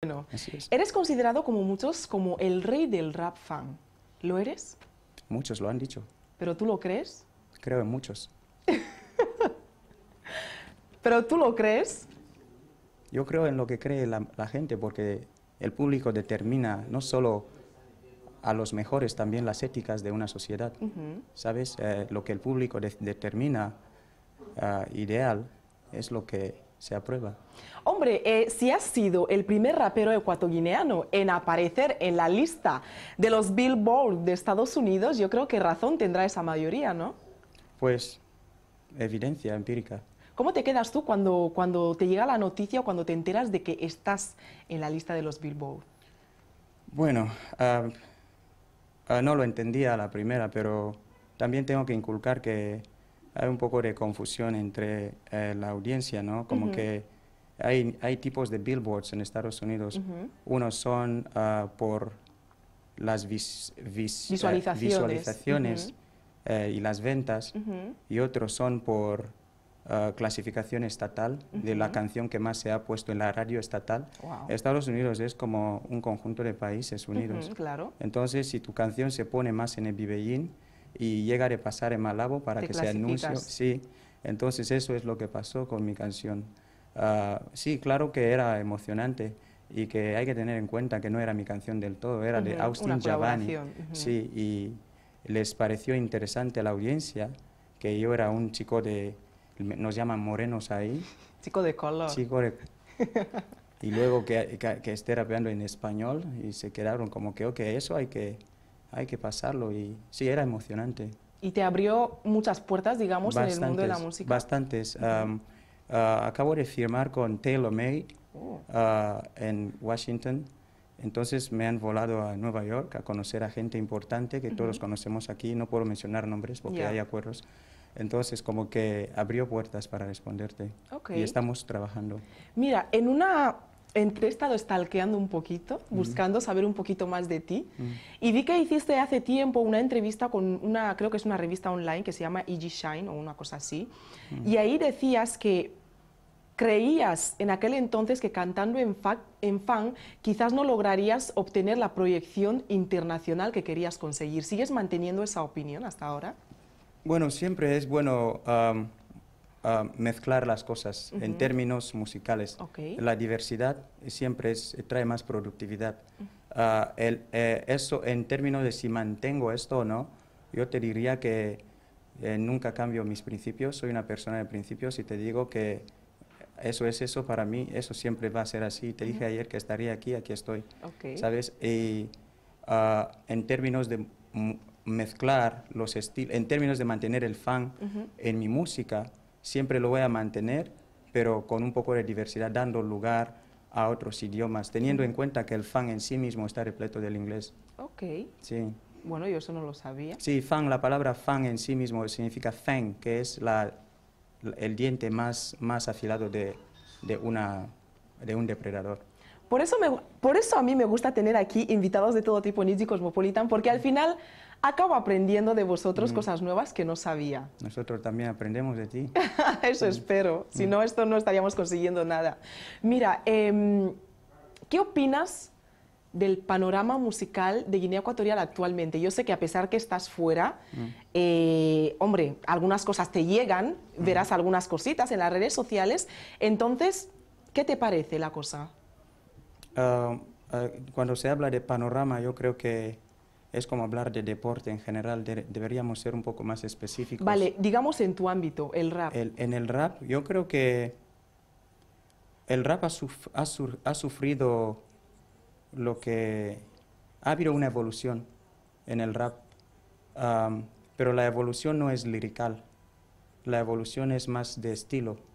Bueno, eres considerado como muchos como el rey del rap fan. ¿Lo eres? Muchos lo han dicho. ¿Pero tú lo crees? Creo en muchos. ¿Pero tú lo crees? Yo creo en lo que cree la, gente porque el público determina no solo a los mejores, también las éticas de una sociedad. ¿Sabes? Eh, lo que el público determina ah, ideal es lo que se aprueba. Hombre, eh, si has sido el primer rapero ecuatoguineano en aparecer en la lista de los Billboard de Estados Unidos, yo creo que razón tendrá esa mayoría, ¿no? Pues, evidencia empírica. ¿Cómo te quedas tú cuando, cuando te llega la noticia o cuando te enteras de que estás en la lista de los Billboard? Bueno, ah, ah, no lo entendía a la primera, pero también tengo que inculcar que hay un poco de confusión entre eh, la audiencia, ¿no? Como que hay, hay, tipos de billboards en Estados Unidos. Unos son ah, por las eh, visualizaciones, eh, y las ventas, y otros son por ah, clasificación estatal de la canción que más se ha puesto en la radio estatal. Estados Unidos es como un conjunto de países unidos. claro. Entonces, si tu canción se pone más en el bibellín, y llegaré a pasar en Malabo para que se anuncie. Sí, entonces eso es lo que pasó con mi canción. Ah, sí, claro que era emocionante y que hay que tener en cuenta que no era mi canción del todo, era de Austin Giovanni. Sí, y les pareció interesante a la audiencia que yo era un chico de, nos llaman morenos ahí. Chico de color. Chico y luego que, que, esté rapeando en español y se quedaron como que, ok, eso hay que hay que pasarlo y sí, era emocionante. Y te abrió muchas puertas, digamos, en el mundo de la música. Bastantes. bastantes. Um, uh, acabo de firmar con Taylor May oh. uh, en Washington. Entonces me han volado a Nueva York a conocer a gente importante que todos conocemos aquí. No puedo mencionar nombres porque hay acuerdos. Entonces, como que abrió puertas para responderte. Y estamos trabajando. Mira, en una he estado stalkeando un poquito, buscando saber un poquito más de ti, y vi que hiciste hace tiempo una entrevista con una, creo que es una revista online que se llama EG Shine o una cosa así, y ahí decías que creías en aquel entonces que cantando en, fan quizás no lograrías obtener la proyección internacional que querías conseguir. ¿Sigues manteniendo esa opinión hasta ahora? Bueno, siempre es bueno mezclar las cosas en términos musicales. La diversidad siempre trae más productividad. Ah, eh, eso en términos de si mantengo esto o no, yo te diría que eh, nunca cambio mis principios, soy una persona de principios y te digo que eso es eso para mí, eso siempre va a ser así. Te dije ayer que estaría aquí, aquí estoy. ¿Sabes? Y ah, en términos de mezclar los estilos, en términos de mantener el fan en mi música, siempre lo voy a mantener, pero con un poco de diversidad, dando lugar a otros idiomas, teniendo en cuenta que el fan en sí mismo está repleto del inglés. Ok. Sí. Bueno, yo eso no lo sabía. Sí, fang, la palabra fan en sí mismo significa fang, que es la, el diente más, más afilado de, de, una, de un depredador. Por eso, por eso a mí me gusta tener aquí invitados de todo tipo en Easy Cosmopolitan, porque al mm. final acabo aprendiendo de vosotros mm. cosas nuevas que no sabía. Nosotros también aprendemos de ti. eso espero, mm. si no, esto no estaríamos consiguiendo nada. Mira, em, ¿qué opinas del panorama musical de Guinea Ecuatorial actualmente. Yo sé que a pesar que estás fuera, eh, hombre, algunas cosas te llegan, verás algunas cositas en las redes sociales. Entonces, ¿qué te parece la cosa? Ah, ah, cuando se habla de panorama, yo creo que es como hablar de deporte en general, deberíamos ser un poco más específicos. Vale, digamos en tu ámbito, el rap. en el rap, yo creo que el rap ha, sufrido lo que... Ha habido una evolución en el rap, ah, pero la evolución no es lirical, la evolución es más de estilo.